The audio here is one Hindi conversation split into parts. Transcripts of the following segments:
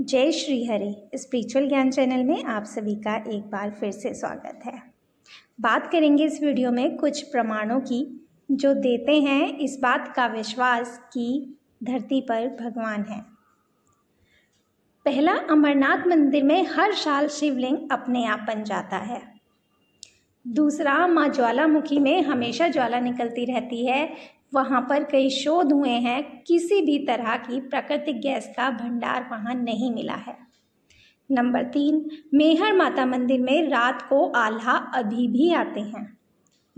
जय श्री हरि स्पिरिचुअल ज्ञान चैनल में आप सभी का एक बार फिर से स्वागत है बात करेंगे इस वीडियो में कुछ प्रमाणों की जो देते हैं इस बात का विश्वास कि धरती पर भगवान है पहला अमरनाथ मंदिर में हर साल शिवलिंग अपने आप बन जाता है दूसरा माँ ज्वालामुखी में हमेशा ज्वाला निकलती रहती है वहाँ पर कई शोध हुए हैं किसी भी तरह की प्राकृतिक गैस का भंडार वहाँ नहीं मिला है नंबर तीन मेहर माता मंदिर में रात को आल्हा अभी भी आते हैं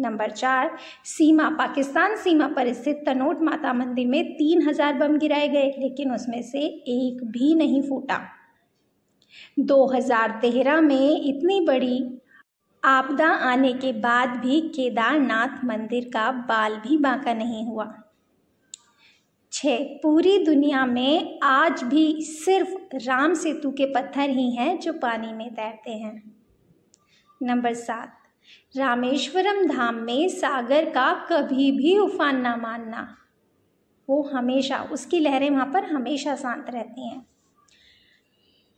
नंबर चार सीमा पाकिस्तान सीमा पर स्थित तनोट माता मंदिर में तीन हजार बम गिराए गए लेकिन उसमें से एक भी नहीं फूटा 2013 में इतनी बड़ी आपदा आने के बाद भी केदारनाथ मंदिर का बाल भी बांका नहीं हुआ छ पूरी दुनिया में आज भी सिर्फ राम सेतु के पत्थर ही हैं जो पानी में तैरते हैं नंबर सात रामेश्वरम धाम में सागर का कभी भी उफान ना मानना वो हमेशा उसकी लहरें वहाँ पर हमेशा शांत रहती हैं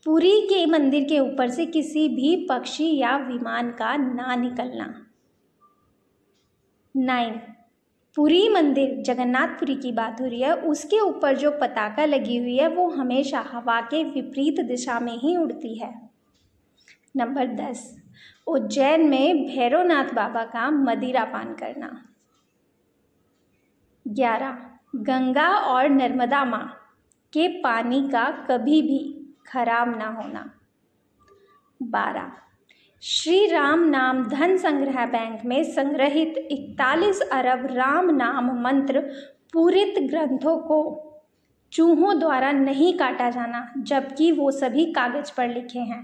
पुरी के मंदिर के ऊपर से किसी भी पक्षी या विमान का ना निकलना नाइन पुरी मंदिर जगन्नाथपुरी की बात हो रही है उसके ऊपर जो पताका लगी हुई है वो हमेशा हवा के विपरीत दिशा में ही उड़ती है नंबर दस उज्जैन में भैरवनाथ बाबा का मदिरा पान करना ग्यारह गंगा और नर्मदा माँ के पानी का कभी भी खराब ना होना बारह श्री राम नाम धन संग्रह बैंक में संग्रहित इकतालीस अरब राम नाम मंत्र पूरित ग्रंथों को चूहों द्वारा नहीं काटा जाना जबकि वो सभी कागज पर लिखे हैं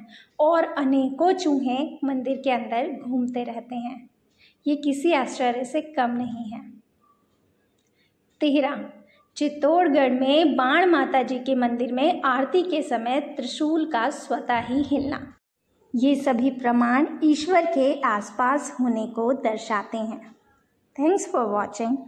और अनेकों चूहे मंदिर के अंदर घूमते रहते हैं ये किसी आश्चर्य से कम नहीं है तेरह चित्तौड़गढ़ में बाण माता जी के मंदिर में आरती के समय त्रिशूल का स्वतः ही हिलना ये सभी प्रमाण ईश्वर के आसपास होने को दर्शाते हैं थैंक्स फॉर वॉचिंग